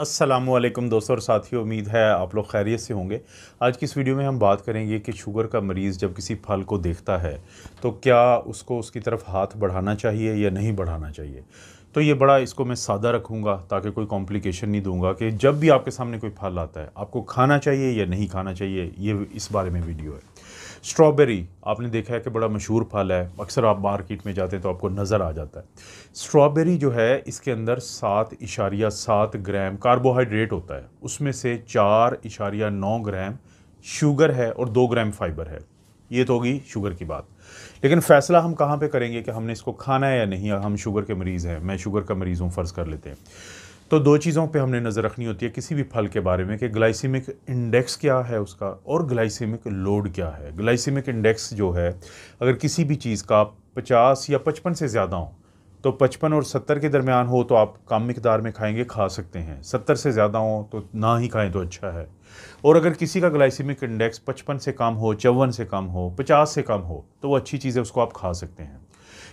असलम दोस्तों और साथियों उम्मीद है आप लोग खैरियत से होंगे आज की इस वीडियो में हम बात करेंगे कि शुगर का मरीज़ जब किसी फल को देखता है तो क्या उसको उसकी तरफ हाथ बढ़ाना चाहिए या नहीं बढ़ाना चाहिए तो ये बड़ा इसको मैं सादा रखूँगा ताकि कोई कॉम्प्लिकेशन नहीं दूँगा कि जब भी आपके सामने कोई फल आता है आपको खाना चाहिए या नहीं खाना चाहिए ये इस बारे में वीडियो है स्ट्रॉबेरी आपने देखा है कि बड़ा मशहूर फल है अक्सर आप मार्केट में जाते हैं तो आपको नज़र आ जाता है स्ट्रॉबेरी जो है इसके अंदर सात इशारिया सात ग्राम कार्बोहाइड्रेट होता है उसमें से चार इशारिया नौ ग्राम शुगर है और दो ग्राम फाइबर है ये तो होगी शुगर की बात लेकिन फ़ैसला हम कहाँ पे करेंगे कि हमने इसको खाना है या नहीं हम शुगर के मरीज़ हैं मैं शुगर का मरीज़ हूँ फ़र्ज़ कर लेते हैं तो दो चीज़ों पे हमने नज़र रखनी होती है किसी भी फल के बारे में कि ग्लाइसीमिक इंडेक्स क्या है उसका और ग्लाइसीमिक लोड क्या है ग्लाइसीमिक इंडेक्स जो है अगर किसी भी चीज़ का पचास या पचपन से ज़्यादा हो तो पचपन और सत्तर के दरमियान हो तो आप कम मकदार में खाएंगे खा सकते हैं सत्तर से ज़्यादा हो तो ना ही खाएं तो अच्छा है और अगर किसी का ग्लाइसीमिक इंडेक्स पचपन से कम हो चौवन से कम हो पचास से कम हो तो वो अच्छी चीज़ है उसको आप खा सकते हैं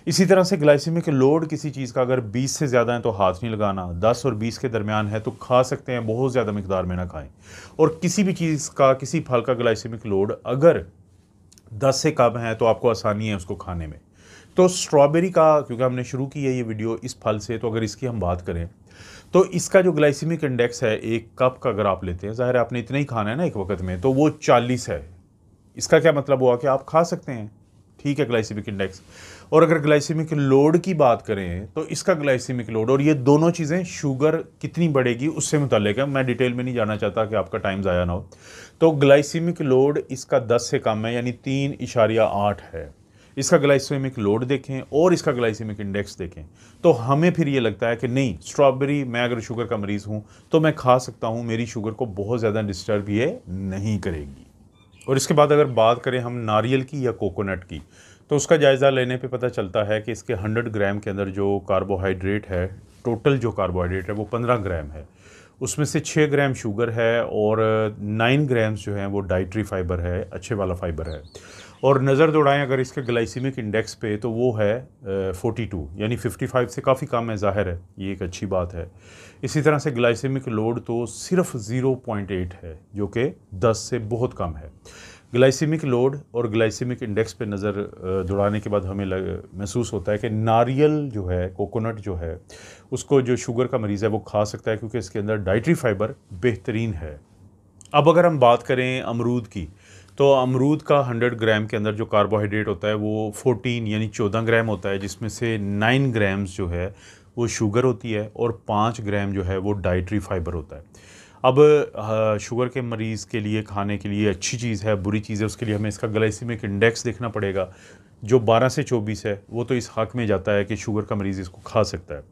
इसी तरह से ग्लाइसिमिक लोड किसी चीज़ का अगर 20 से ज़्यादा है तो हाथ नहीं लगाना 10 और 20 के दरमियान है तो खा सकते हैं बहुत ज़्यादा मकदार में ना खाएं और किसी भी चीज़ का किसी फल का ग्लाइसिमिक लोड अगर 10 से कम है तो आपको आसानी है उसको खाने में तो स्ट्रॉबेरी का क्योंकि हमने शुरू की है ये वीडियो इस फल से तो अगर इसकी हम बात करें तो इसका जो ग्लाइसिमिक इंडेक्स है एक कप का अगर आप लेते हैं ज़ाहिर आपने इतना ही खाना है ना एक वक्त में तो वो चालीस है इसका क्या मतलब हुआ कि आप खा सकते हैं ठीक है ग्लाइसिमिक इंडेक्स और अगर ग्लाइसिमिक लोड की बात करें तो इसका ग्लाइसिमिक लोड और ये दोनों चीज़ें शुगर कितनी बढ़ेगी उससे मुतलक है मैं डिटेल में नहीं जाना चाहता कि आपका टाइम ज़ाया ना हो तो ग्लाइसिमिक लोड इसका दस से कम है यानी तीन इशारिया आठ है इसका ग्लाइसिमिक लोड देखें और इसका ग्लाइसिमिक इंडेक्स देखें तो हमें फिर ये लगता है कि नहीं स्ट्रॉबेरी मैं अगर शुगर का मरीज़ हूँ तो मैं खा सकता हूँ मेरी शुगर को बहुत ज़्यादा डिस्टर्ब ये नहीं करेगी और इसके बाद अगर बात करें हम नारियल की या कोकोनट की तो उसका जायज़ा लेने पे पता चलता है कि इसके 100 ग्राम के अंदर जो कार्बोहाइड्रेट है टोटल जो कार्बोहाइड्रेट है वो 15 ग्राम है उसमें से 6 ग्राम शुगर है और 9 ग्राम्स जो हैं वो डाइट्री फाइबर है अच्छे वाला फाइबर है और नज़र दौड़ाएं अगर इसके ग्लाइसिमिक इंडेक्स पे तो वो है फोर्टी टू यानी फिफ्टी फाइव से काफ़ी कम है ज़ाहिर है ये एक अच्छी बात है इसी तरह से ग्लाइसिमिक लोड तो सिर्फ ज़ीरो पॉइंट एट है जो कि दस से बहुत कम है ग्लाइसिमिक लोड और ग्लाइसिमिक इंडेक्स पे नज़र दौड़ाने के बाद हमें महसूस होता है कि नारियल जो है कोकोनट जो है उसको जो शुगर का मरीज़ है वो खा सकता है क्योंकि इसके अंदर डाइट्री फाइबर बेहतरीन है अब अगर हम बात करें अमरूद की तो अमरूद का 100 ग्राम के अंदर जो कार्बोहाइड्रेट होता है वो 14 यानी 14 ग्राम होता है जिसमें से 9 ग्राम्स जो है वो शुगर होती है और 5 ग्राम जो है वो डाइट्री फाइबर होता है अब शुगर के मरीज़ के लिए खाने के लिए अच्छी चीज़ है बुरी चीज़ है उसके लिए हमें इसका ग्लाइसिमिक इंडेक्स देखना पड़ेगा जो 12 से 24 है वो तो इस हक में जाता है कि शुगर का मरीज़ इसको खा सकता है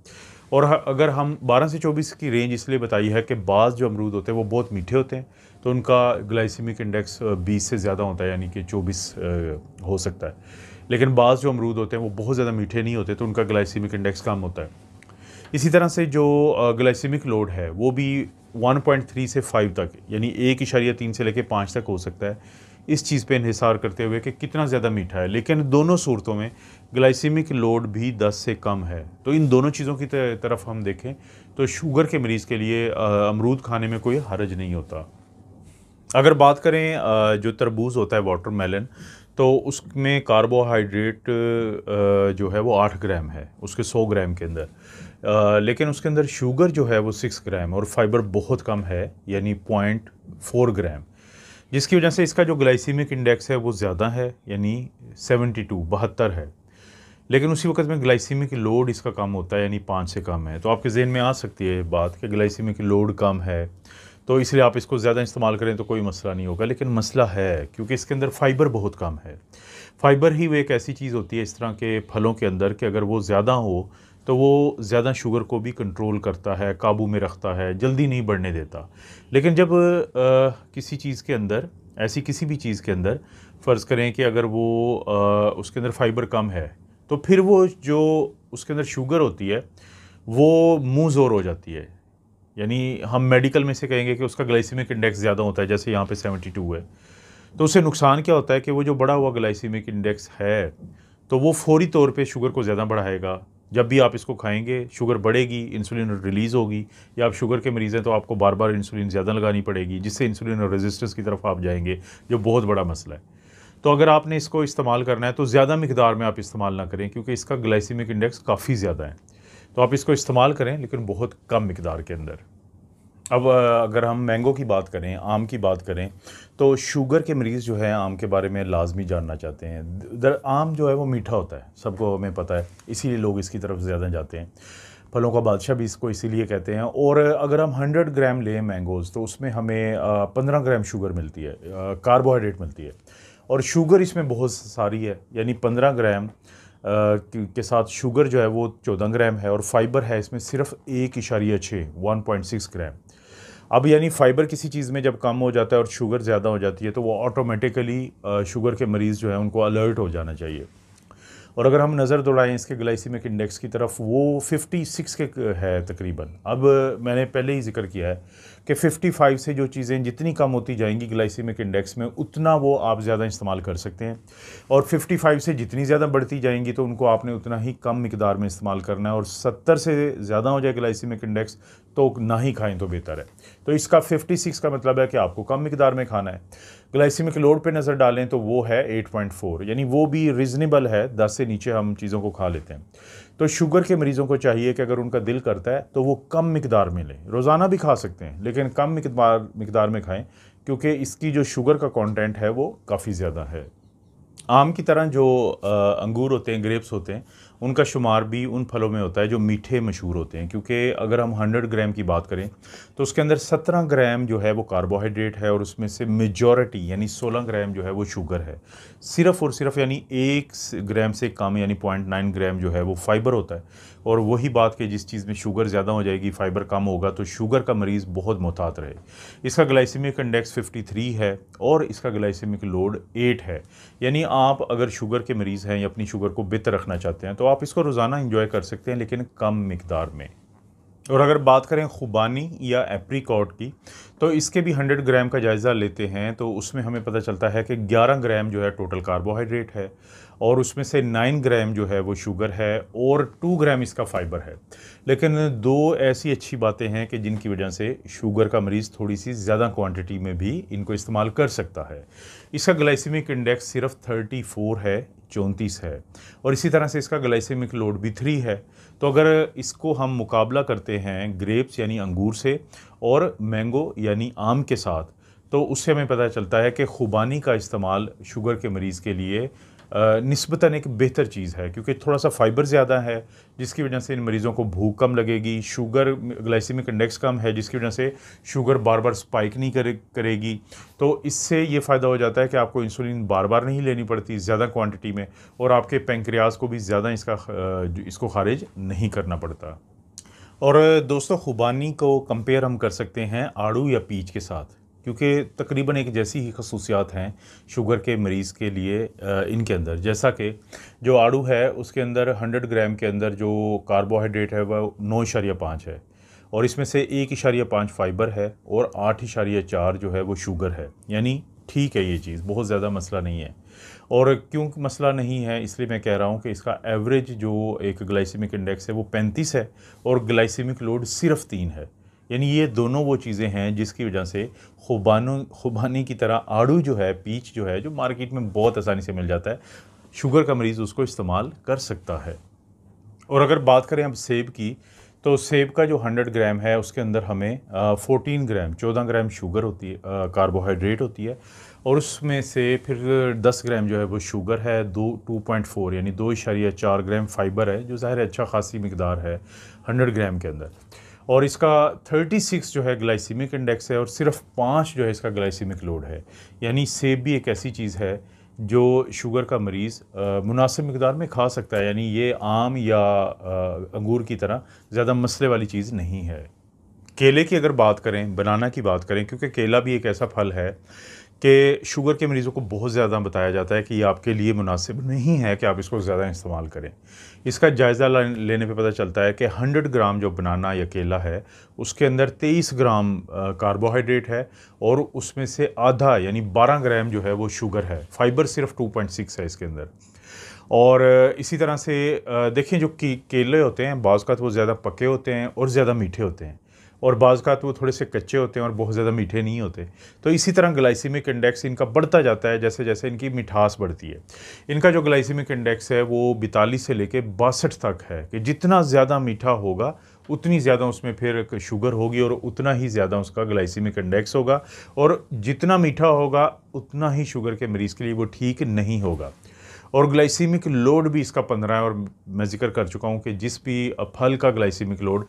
और अगर हम 12 से 24 की रेंज इसलिए बताई है कि बाज़ जो अमरूद होते हैं वो बहुत मीठे होते हैं तो उनका ग्लाइसीमिक इंडेक्स 20 से ज़्यादा होता है यानी कि 24 हो सकता है लेकिन बाज़ जो अमरूद होते हैं वो बहुत ज़्यादा मीठे नहीं होते तो उनका ग्लाइसीमिक इंडेक्स कम होता है इसी तरह से जो ग्लाइसीमिक लोड है वो भी 1.3 से 5 तक यानी एक इशारिया तीन से लेकर पाँच तक हो सकता है इस चीज़ पे इहिसार करते हुए कि कितना ज़्यादा मीठा है लेकिन दोनों सूरतों में ग्लाइसीमिक लोड भी 10 से कम है तो इन दोनों चीज़ों की तरफ हम देखें तो शुगर के मरीज़ के लिए अमरूद खाने में कोई हर्ज नहीं होता अगर बात करें जो तरबूज होता है वाटरमेलन तो उसमें कार्बोहाइड्रेट जो है वो आठ ग्राम है उसके सौ ग्राम के अंदर लेकिन उसके अंदर शुगर जो है वो सिक्स ग्राम और फाइबर बहुत कम है यानी पॉइंट फोर ग्राम जिसकी वजह से इसका जो ग्लाइसीमिक इंडेक्स है वो ज़्यादा है यानी सेवेंटी टू बहत्तर है लेकिन उसी वक्त में ग्लाइसीमिक लोड इसका कम होता है यानी पाँच से कम है तो आपके जहन में आ सकती है बात कि ग्लाइसीमिक लोड कम है तो इसलिए आप इसको ज़्यादा इस्तेमाल करें तो कोई मसला नहीं होगा लेकिन मसला है क्योंकि इसके अंदर फ़ाइबर बहुत कम है फ़ाइबर ही वो एक ऐसी चीज़ होती है इस तरह के फलों के अंदर कि अगर वो ज़्यादा हो तो वो ज़्यादा शुगर को भी कंट्रोल करता है काबू में रखता है जल्दी नहीं बढ़ने देता लेकिन जब आ, किसी चीज़ के अंदर ऐसी किसी भी चीज़ के अंदर फ़र्ज़ करें कि अगर वो आ, उसके अंदर फ़ाइबर कम है तो फिर वो जो उसके अंदर शुगर होती है वो मुँह ज़ोर हो जाती है यानी हम मेडिकल में से कहेंगे कि उसका ग्लाइसीमिक इंडेक्स ज़्यादा होता है जैसे यहाँ पे 72 है तो उससे नुकसान क्या होता है कि वो जो बढ़ा हुआ ग्लाइसीमिक इंडेक्स है तो वो फौरी तौर पे शुगर को ज़्यादा बढ़ाएगा जब भी आप इसको खाएंगे शुगर बढ़ेगी इंसुलिन रिलीज़ होगी या आप शुगर के मरीज़ हैं तो आपको बार बार इंसुलिन ज़्यादा लगानी पड़ेगी जिससे इंसुलिन रेजिस्टेंस की तरफ आप जाएंगे जो बहुत बड़ा मसला है तो अगर आपने इसको इस्तेमाल करना है तो ज़्यादा मकदार में आप इस्तेमाल ना करें क्योंकि इसका ग्लाइसीमिक इंडेक्स काफ़ी ज़्यादा है तो आप इसको इस्तेमाल करें लेकिन बहुत कम मकदार के अंदर अब अगर हम मैंगो की बात करें आम की बात करें तो शुगर के मरीज़ जो है आम के बारे में लाजमी जानना चाहते हैं दर आम जो है वो मीठा होता है सबको हमें पता है इसीलिए लोग इसकी तरफ ज़्यादा जाते हैं फलों का बादशाह भी इसको इसीलिए कहते हैं और अगर हम 100 ग्राम लें मैंगोज़ तो उसमें हमें 15 ग्राम शुगर मिलती है कार्बोहाइड्रेट मिलती है और शुगर इसमें बहुत सारी है यानी 15 ग्राम के साथ शुगर जो है वो चौदह ग्राम है और फाइबर है इसमें सिर्फ एक इशारिया छः वन पॉइंट सिक्स ग्राम अब यानी फ़ाइबर किसी चीज़ में जब कम हो जाता है और शुगर ज़्यादा हो जाती है तो वो ऑटोमेटिकली शुगर के मरीज़ जो है उनको अलर्ट हो जाना चाहिए और अगर हम नज़र दौड़ाएँ इसके ग्लाइसीमिक इंडेक्स की तरफ वो 56 के है तकरीबन अब मैंने पहले ही जिक्र किया है कि 55 से जो चीज़ें जितनी कम होती जाएंगी ग्लाइसीमिक इंडेक्स में उतना वो आप ज़्यादा इस्तेमाल कर सकते हैं और 55 से जितनी ज़्यादा बढ़ती जाएंगी तो उनको आपने उतना ही कम मकदार में इस्तेमाल करना है और सत्तर से ज़्यादा हो जाए ग्लाइसीमिक इंडेक्स तो ना ही खाएँ तो बेहतर है तो इसका सिक्स का मतलब है कि आपको कम मकदार में खाना है ग्लाइसिमिक लोड पे नज़र डालें तो वो है 8.4 यानी वो भी रिजनेबल है 10 से नीचे हम चीज़ों को खा लेते हैं तो शुगर के मरीज़ों को चाहिए कि अगर उनका दिल करता है तो वो कम मकदार में लें रोज़ाना भी खा सकते हैं लेकिन कम मकदार मकदार में खाएँ क्योंकि इसकी जो शुगर का कॉन्टेंट है वो काफ़ी ज़्यादा है आम की तरह जो अंगूर होते हैं ग्रेप्स होते हैं उनका शुमार भी उन फलों में होता है जो मीठे मशहूर होते हैं क्योंकि अगर हम 100 ग्राम की बात करें तो उसके अंदर 17 ग्राम जो है वो कार्बोहाइड्रेट है और उसमें से मेजॉरिटी यानी 16 ग्राम जो है वो शुगर है सिर्फ और सिर्फ यानी एक ग्राम से कम यानी पॉइंट नाइन ग्राम जो है वो फाइबर होता है और वही बात कि जिस चीज़ में शुगर ज़्यादा हो जाएगी फाइबर कम होगा तो शुगर का मरीज़ बहुत मोहतात रहे इसका ग्लाइसिमिक इंडेक्स 53 है और इसका ग्लाइसिमिक लोड 8 है यानी आप अगर शुगर के मरीज़ हैं या अपनी शुगर को बेहतर रखना चाहते हैं तो तो आप इसको रोज़ाना इंजॉय कर सकते हैं लेकिन कम मकदार में और अगर बात करें खुबानी या एप्रीकॉट की तो इसके भी 100 ग्राम का जायज़ा लेते हैं तो उसमें हमें पता चलता है कि 11 ग्राम जो है टोटल कार्बोहाइड्रेट है और उसमें से 9 ग्राम जो है वो शुगर है और 2 ग्राम इसका फाइबर है लेकिन दो ऐसी अच्छी बातें हैं कि जिनकी वजह से शुगर का मरीज़ थोड़ी सी ज़्यादा क्वान्टिटी में भी इनको इस्तेमाल कर सकता है इसका ग्लाइसमिक इंडेक्स सिर्फ थर्टी है चौंतीस है और इसी तरह से इसका ग्लाइसेमिक लोड भी थ्री है तो अगर इसको हम मुकाबला करते हैं ग्रेप्स यानी अंगूर से और मैंगो यानी आम के साथ तो उससे हमें पता चलता है कि खुबानी का इस्तेमाल शुगर के मरीज़ के लिए नस्बता एक बेहतर चीज़ है क्योंकि थोड़ा सा फाइबर ज़्यादा है जिसकी वजह से इन मरीज़ों को भूख कम लगेगी शुगर ग्लाइसिमिक इंडेक्स कम है जिसकी वजह से शुगर बार बार स्पाइक नहीं करे करेगी तो इससे ये फ़ायदा हो जाता है कि आपको इंसुलिन बार बार नहीं लेनी पड़ती ज़्यादा क्वान्टिटी में और आपके पेंक्रियाज को भी ज़्यादा इसका इसको खारिज नहीं करना पड़ता और दोस्तों खुबानी को कंपेयर हम कर सकते हैं आड़ू या पीच के साथ क्योंकि तकरीबन एक जैसी ही खसूसियात हैं शुगर के मरीज़ के लिए इनके अंदर जैसा कि जो आड़ू है उसके अंदर 100 ग्राम के अंदर जो कार्बोहाइड्रेट है वह नौ इशारिया पाँच है और इसमें से एक इशारिया पाँच फाइबर है और आठ इशारिया चार जो है वो शुगर है यानी ठीक है ये चीज़ बहुत ज़्यादा मसला नहीं है और क्यों मसला नहीं है इसलिए मैं कह रहा हूँ कि इसका एवरेज जो एक ग्लाइसिमिक इंडेक्स है वो पैंतीस है और ग्लाइसिमिक लोड सिर्फ तीन है यानी ये दोनों वो चीज़ें हैं जिसकी वजह से खुबानों खुबानी की तरह आड़ू जो है पीच जो है जो मार्केट में बहुत आसानी से मिल जाता है शुगर का मरीज़ उसको इस्तेमाल कर सकता है और अगर बात करें अब सेब की तो सेब का जो 100 ग्राम है उसके अंदर हमें आ, 14 ग्राम 14 ग्राम शुगर होती है कार्बोहाइड्रेट होती है और उसमें से फिर 10 ग्राम जो है वो शुगर है दो टू पॉइंट फोर यानी दो इशारिया चार ग्राम फाइबर है जो ज़ाहिर अच्छा खासी मकदार है 100 ग्राम के अंदर और इसका 36 जो है ग्लाइसीमिक इंडेक्स है और सिर्फ पाँच जो है इसका ग्लाइसीमिक लोड है यानी सेब भी एक ऐसी चीज़ है जो शुगर का मरीज़ मुनासिब मकदार में खा सकता है यानी ये आम या आ, अंगूर की तरह ज़्यादा मसले वाली चीज़ नहीं है केले की अगर बात करें बनाना की बात करें क्योंकि केला भी एक ऐसा फल है कि शुगर के मरीज़ों को बहुत ज़्यादा बताया जाता है कि ये आपके लिए मुनासिब नहीं है कि आप इसको ज़्यादा इस्तेमाल करें इसका जायज़ा लेने पे पता चलता है कि 100 ग्राम जो बनाना या केला है उसके अंदर 23 ग्राम कार्बोहाइड्रेट है और उसमें से आधा यानी 12 ग्राम जो है वो शुगर है फाइबर सिर्फ 2.6 है इसके अंदर और इसी तरह से देखें जो केले होते हैं बाज़ का तो वो ज़्यादा पके होते हैं और ज़्यादा मीठे होते हैं और बाज़ात तो वो थोड़े से कच्चे होते हैं और बहुत ज़्यादा मीठे नहीं होते तो इसी तरह ग्लाइसीमिक इंडेक्स इनका बढ़ता जाता है जैसे जैसे इनकी मिठास बढ़ती है इनका जो ग्लाइसीमिक इंडेक्स है वो बितालीस से लेकर बासठ तक है कि जितना ज़्यादा मीठा होगा उतनी ज़्यादा उसमें फिर शुगर होगी और उतना ही ज़्यादा उसका ग्लाइसीमिक इंडेक्स होगा और जितना मीठा होगा उतना ही शुगर के मरीज़ के लिए वो ठीक नहीं होगा और ग्लाइसीमिक लोड भी इसका पंद्रह है और मैं जिक्र कर चुका हूँ कि जिस भी फल का ग्लाइसीमिक लोड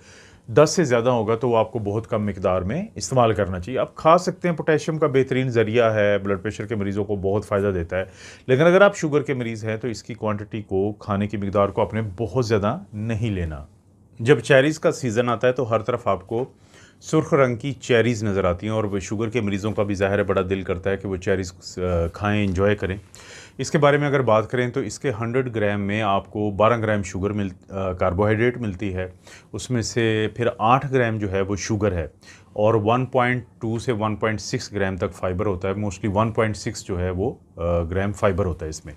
दस से ज़्यादा होगा तो वो आपको बहुत कम मकदार में इस्तेमाल करना चाहिए आप खा सकते हैं पोटेशियम का बेहतरीन ज़रिया है ब्लड प्रेशर के मरीज़ों को बहुत फ़ायदा देता है लेकिन अगर आप शुगर के मरीज़ हैं तो इसकी क्वांटिटी को खाने की मकदार को आपने बहुत ज़्यादा नहीं लेना जब चेरीज़ का सीज़न आता है तो हर तरफ आपको सुर्ख रंग की चेरीज़ नज़र आती हैं और शुगर के मरीज़ों का भी ज़ाहिर बड़ा दिल करता है कि वो चेरीज़ खाएँ इंजॉय करें इसके बारे में अगर बात करें तो इसके 100 ग्राम में आपको 12 ग्राम शुगर मिल कार्बोहाइड्रेट मिलती है उसमें से फिर 8 ग्राम जो है वो शुगर है और 1.2 से 1.6 ग्राम तक फाइबर होता है मोस्टली 1.6 जो है वो ग्राम फाइबर होता है इसमें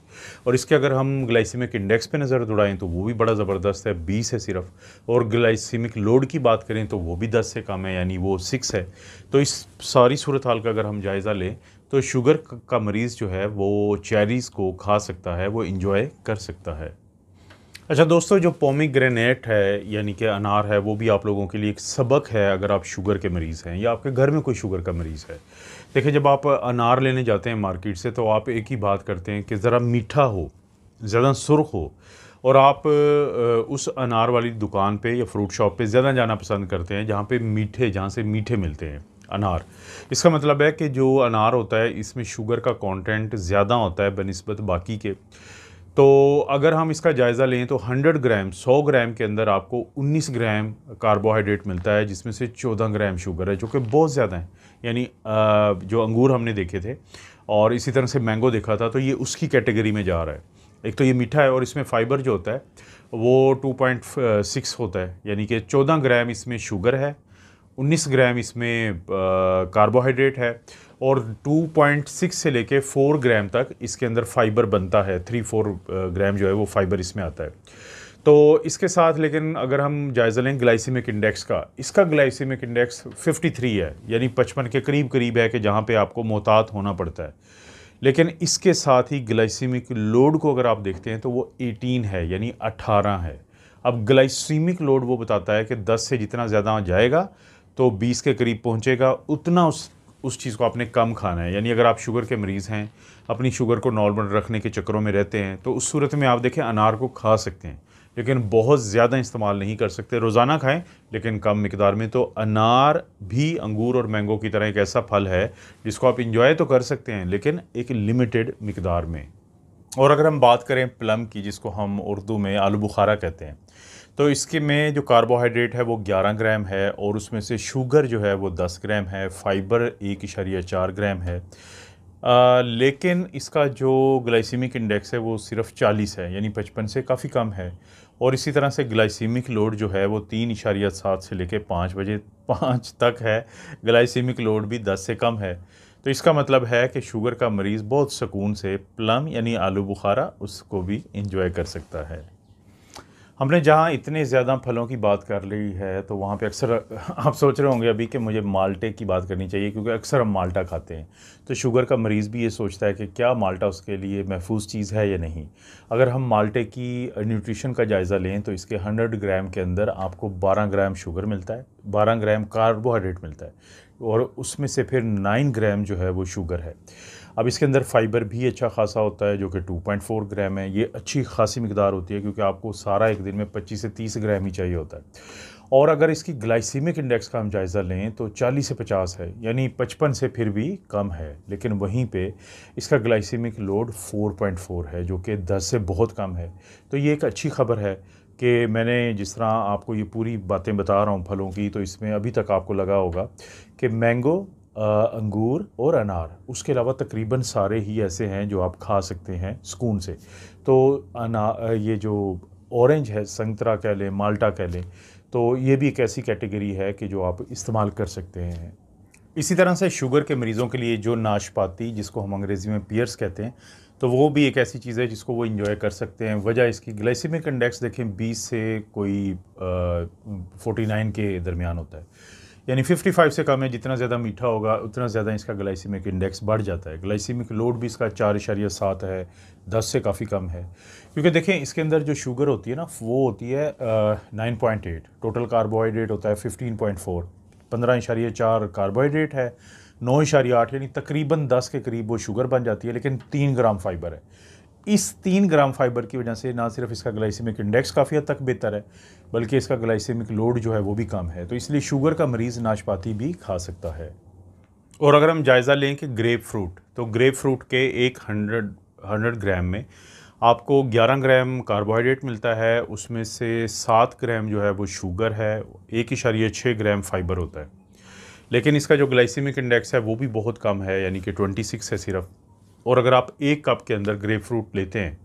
और इसके अगर हम ग्लाइसीमिक इंडेक्स पे नज़र दौड़ाएँ तो वो भी बड़ा ज़बरदस्त है 20 है सिर्फ और ग्लाइसीमिक लोड की बात करें तो वो भी 10 से कम है यानी वो 6 है तो इस सारी सूरत हाल का अगर हम जायज़ा लें तो शुगर का मरीज़ जो है वो चेरीज़ को खा सकता है वो इंजॉय कर सकता है अच्छा दोस्तों जो पोमी ग्रेनेट है यानी कि अनार है वो भी आप लोगों के लिए एक सबक है अगर आप शुगर के मरीज़ हैं या आपके घर में कोई शुगर का मरीज़ है देखिए जब आप अनार लेने जाते हैं मार्केट से तो आप एक ही बात करते हैं कि ज़रा मीठा हो ज़्यादा सुरख हो और आप उस अनार वाली दुकान पे या फ्रूट शॉप पे ज़्यादा जाना पसंद करते हैं जहाँ पे मीठे जहाँ से मीठे मिलते हैं अनार इसका मतलब है कि जो अनार होता है इसमें शुगर का कंटेंट ज़्यादा होता है बनस्बत बाकी के तो अगर हम इसका जायज़ा लें तो 100 ग्राम 100 ग्राम के अंदर आपको 19 ग्राम कार्बोहाइड्रेट मिलता है जिसमें से 14 ग्राम शुगर है जो कि बहुत ज़्यादा है यानी जो अंगूर हमने देखे थे और इसी तरह से मैंगो देखा था तो ये उसकी कैटेगरी में जा रहा है एक तो ये मीठा है और इसमें फ़ाइबर जो होता है वो 2.6 होता है यानी कि 14 ग्राम इसमें शुगर है उन्नीस ग्राम इसमें कार्बोहाइड्रेट है और 2.6 से लेके 4 ग्राम तक इसके अंदर फाइबर बनता है 3-4 ग्राम जो है वो फाइबर इसमें आता है तो इसके साथ लेकिन अगर हम जायज़ा लें ग्लाइसीमिक इंडेक्स का इसका ग्लाइसीमिक इंडेक्स 53 है यानी 55 के करीब करीब है कि जहाँ पे आपको मोहतात होना पड़ता है लेकिन इसके साथ ही ग्लाइसीमिक लोड को अगर आप देखते हैं तो वो एटीन है यानी अट्ठारह है अब ग्लाइसीमिक लोड वो बताता है कि दस से जितना ज़्यादा जाएगा तो 20 के करीब पहुंचेगा उतना उस उस चीज़ को आपने कम खाना है यानी अगर आप शुगर के मरीज़ हैं अपनी शुगर को नॉर्मल रखने के चक्करों में रहते हैं तो उस सूरत में आप देखें अनार को खा सकते हैं लेकिन बहुत ज़्यादा इस्तेमाल नहीं कर सकते रोज़ाना खाएं लेकिन कम मकदार में तो अनार भी अंगूर और मैंगो की तरह एक ऐसा फल है जिसको आप इंजॉय तो कर सकते हैं लेकिन एक लिमिटेड मकदार में और अगर हम बात करें प्लम की जिसको हम उर्दू में आलू बुखारा कहते हैं तो इसके में जो कार्बोहाइड्रेट है वो 11 ग्राम है और उसमें से शुगर जो है वो 10 ग्राम है फाइबर एक इशारिया चार ग्राम है आ, लेकिन इसका जो ग्लाइसीमिक इंडेक्स है वो सिर्फ 40 है यानी 55 से काफ़ी कम है और इसी तरह से ग्लाइसीमिक लोड जो है वो तीन इशारिया सात से लेकर पाँच बजे पाँच तक है ग्लाइसीमिक लोड भी दस से कम है तो इसका मतलब है कि शुगर का मरीज़ बहुत सुकून से प्लम यानी आलू बुखारा उसको भी इंजॉय कर सकता है हमने जहाँ इतने ज़्यादा फलों की बात कर ली है तो वहाँ पे अक्सर आप सोच रहे होंगे अभी कि मुझे माल्टे की बात करनी चाहिए क्योंकि अक्सर हम माल्टा खाते हैं तो शुगर का मरीज़ भी ये सोचता है कि क्या माल्टा उसके लिए महफूज चीज़ है या नहीं अगर हम माल्टे की न्यूट्रिशन का जायज़ा लें तो इसके हंड्रेड ग्राम के अंदर आपको बारह ग्राम शुगर मिलता है बारह ग्राम कार्बोहाइड्रेट मिलता है और उसमें से फिर नाइन ग्राम जो है वो शुगर है अब इसके अंदर फाइबर भी अच्छा खासा होता है जो कि 2.4 ग्राम है ये अच्छी खासी मकदार होती है क्योंकि आपको सारा एक दिन में 25 से 30 ग्राम ही चाहिए होता है और अगर इसकी ग्लाइसीमिक इंडेक्स का हम जायज़ा लें तो 40 से 50 है यानी 55 से फिर भी कम है लेकिन वहीं पे इसका ग्लाइसीमिक लोड 4.4 है जो कि 10 से बहुत कम है तो ये एक अच्छी खबर है कि मैंने जिस तरह आपको ये पूरी बातें बता रहा हूँ फलों की तो इसमें अभी तक आपको लगा होगा कि मैंगो अंगूर और अनार उसके अलावा तकरीबन सारे ही ऐसे हैं जो आप खा सकते हैं सुकून से तो अना ये जो ऑरेंज है संतरा कह लें माल्टा कह लें तो ये भी एक ऐसी कैटेगरी है कि जो आप इस्तेमाल कर सकते हैं इसी तरह से शुगर के मरीज़ों के लिए जो नाशपाती जिसको हम अंग्रेज़ी में पियर्स कहते हैं तो वो भी एक ऐसी चीज़ है जिसको वो इन्जॉय कर सकते हैं वजह इसकी ग्लाइसिमिक इंडेक्स देखें 20 से कोई आ, 49 के दरमियान होता है यानी 55 से कम है जितना ज़्यादा मीठा होगा उतना ज़्यादा इसका ग्लाइसीमिक इंडेक्स बढ़ जाता है ग्लाइसीमिक लोड भी इसका चार इशारिया सात है दस से काफ़ी कम है क्योंकि देखें इसके अंदर जो शुगर होती है ना वो होती है nine point eight total carbohydrate होता है फिफ्टीन पॉइंट फोर पंद्रह इशारिया चार कार्बोहाइड्रेट है नौ इशारिया आठ यानी तकरीबन दस के करीब वो शुगर बन जाती है लेकिन तीन ग्राम फाइबर है इस तीन ग्राम फाइबर की वजह से ना सिर्फ इसका ग्लाइसेमिक इंडेक्स काफ़ी हद तक बेहतर है बल्कि इसका ग्लाइसेमिक लोड जो है वो भी कम है तो इसलिए शुगर का मरीज़ नाशपाती भी खा सकता है और अगर हम जायज़ा लें कि ग्रेप फ्रूट तो ग्रेप फ्रूट के एक हंड्रेड हंड्रेड ग्राम में आपको ग्यारह ग्राम कार्बोहाइड्रेट मिलता है उसमें से सात ग्राम जो है वो शुगर है एक इशारिया छः ग्राम फाइबर होता है लेकिन इसका जो ग्लाइसेमिक इंडेक्स है वो भी बहुत कम है यानी कि सिक्स है सिर्फ और अगर आप एक कप के अंदर ग्रेप फ्रूट लेते हैं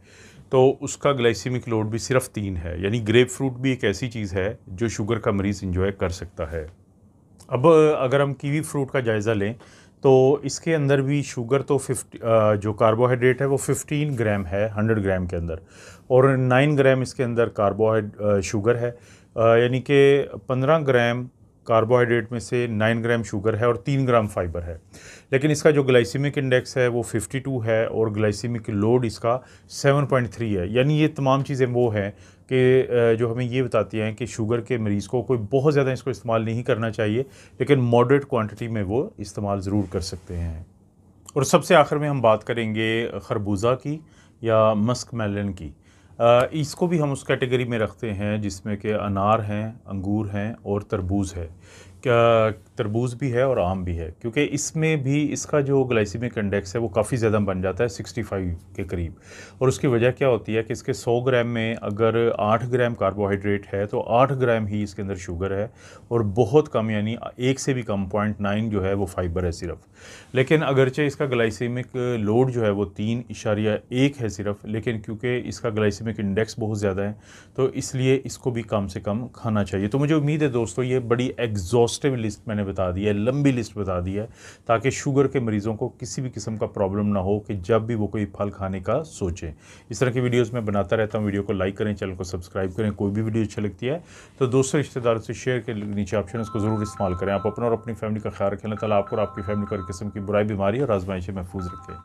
तो उसका ग्लाइसीमिक लोड भी सिर्फ तीन है यानी ग्रेप फ्रूट भी एक ऐसी चीज़ है जो शुगर का मरीज़ इंजॉय कर सकता है अब अगर हम कीवी फ्रूट का जायज़ा लें तो इसके अंदर भी शुगर तो फिफ्टी जो कार्बोहाइड्रेट है वो 15 ग्राम है 100 ग्राम के अंदर और 9 ग्राम इसके अंदर कार्बोहाइड शुगर है यानी कि 15 ग्राम कार्बोहाइड्रेट में से 9 ग्राम शुगर है और 3 ग्राम फाइबर है लेकिन इसका जो ग्लाइसिमिक इंडेक्स है वो 52 है और ग्लाइसिमिक लोड इसका 7.3 है यानी ये तमाम चीज़ें वो हैं कि जो हमें ये बताती हैं कि शुगर के मरीज़ को कोई बहुत ज़्यादा इसको इस्तेमाल नहीं करना चाहिए लेकिन मॉडरेट क्वान्टिटी में वो इस्तेमाल ज़रूर कर सकते हैं और सबसे आखिर में हम बात करेंगे खरबूजा की या मस्क मेलन की इसको भी हम उस कैटेगरी में रखते हैं जिसमें कि अनार हैं अंगूर हैं और तरबूज है तरबूज भी है और आम भी है क्योंकि इसमें भी इसका जो ग्लाइसिमिक इंडेक्स है वो काफ़ी ज़्यादा बन जाता है 65 के करीब और उसकी वजह क्या होती है कि इसके 100 ग्राम में अगर 8 ग्राम कार्बोहाइड्रेट है तो 8 ग्राम ही इसके अंदर शुगर है और बहुत कम यानी एक से भी कम पॉइंट नाइन जो है वो फाइबर है सिर्फ लेकिन अगरचे इसका ग्लाइसीमिक लोड जो है वो तीन एक है सिर्फ लेकिन क्योंकि इसका ग्लाइसीमिक इंडेक्स बहुत ज़्यादा है तो इसलिए इसको भी कम से कम खाना चाहिए तो मुझे उम्मीद है दोस्तों ये बड़ी एग्जॉस्ट एग्जॉस्टिव लिस्ट मैंने बता दी है लंबी लिस्ट बता दी है ताकि शुगर के मरीज़ों को किसी भी किस्म का प्रॉब्लम ना हो कि जब भी वो कोई फल खाने का सोचें इस तरह की वीडियोस मैं बनाता रहता हूँ वीडियो को लाइक करें चैनल को सब्सक्राइब करें कोई भी वीडियो अच्छी लगती है तो दोस्तों रिश्तेदारों से शेयर के नीचे ऑप्शन उसको ज़रूर इस्तेमाल करें आप अपना और अपनी फैमिली का ख्याल रखें तला आपको और आपकी फैमिली को हर किस्म की बुराई बीमारी और आजमाइशें महफूज रखें